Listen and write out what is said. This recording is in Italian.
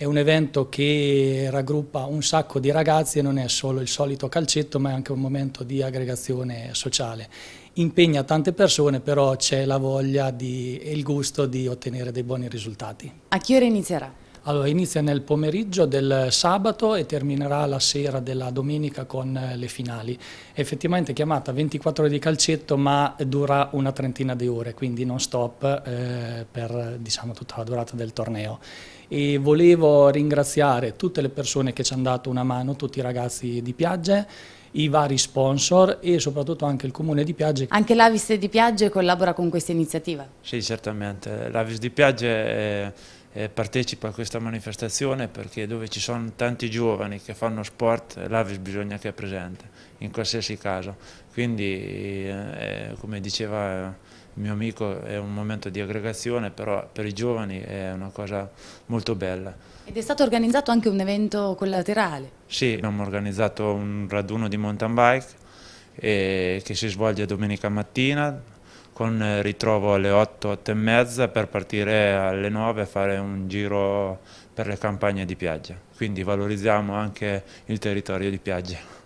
è un evento che raggruppa un sacco di ragazzi e non è solo il solito calcetto ma è anche un momento di aggregazione sociale. Impegna tante persone però c'è la voglia di, e il gusto di ottenere dei buoni risultati. A che ora inizierà? Allora, inizia nel pomeriggio del sabato e terminerà la sera della domenica con eh, le finali. Effettivamente chiamata 24 ore di calcetto, ma dura una trentina di ore, quindi non stop eh, per diciamo, tutta la durata del torneo. E volevo ringraziare tutte le persone che ci hanno dato una mano, tutti i ragazzi di Piagge i vari sponsor e soprattutto anche il comune di Piagge. Anche l'Avis di Piagge collabora con questa iniziativa? Sì, certamente. L'Avis di Piagge è eh, partecipa a questa manifestazione perché dove ci sono tanti giovani che fanno sport, eh, l'Avis bisogna che è presente, in qualsiasi caso. Quindi, eh, eh, come diceva il mio amico, è un momento di aggregazione, però per i giovani è una cosa molto bella. Ed è stato organizzato anche un evento collaterale? Sì, abbiamo organizzato un raduno di mountain bike che si svolge domenica mattina con eh, ritrovo alle 8, 8 e mezza per partire alle 9 a fare un giro per le campagne di piaggia. Quindi valorizziamo anche il territorio di piaggia.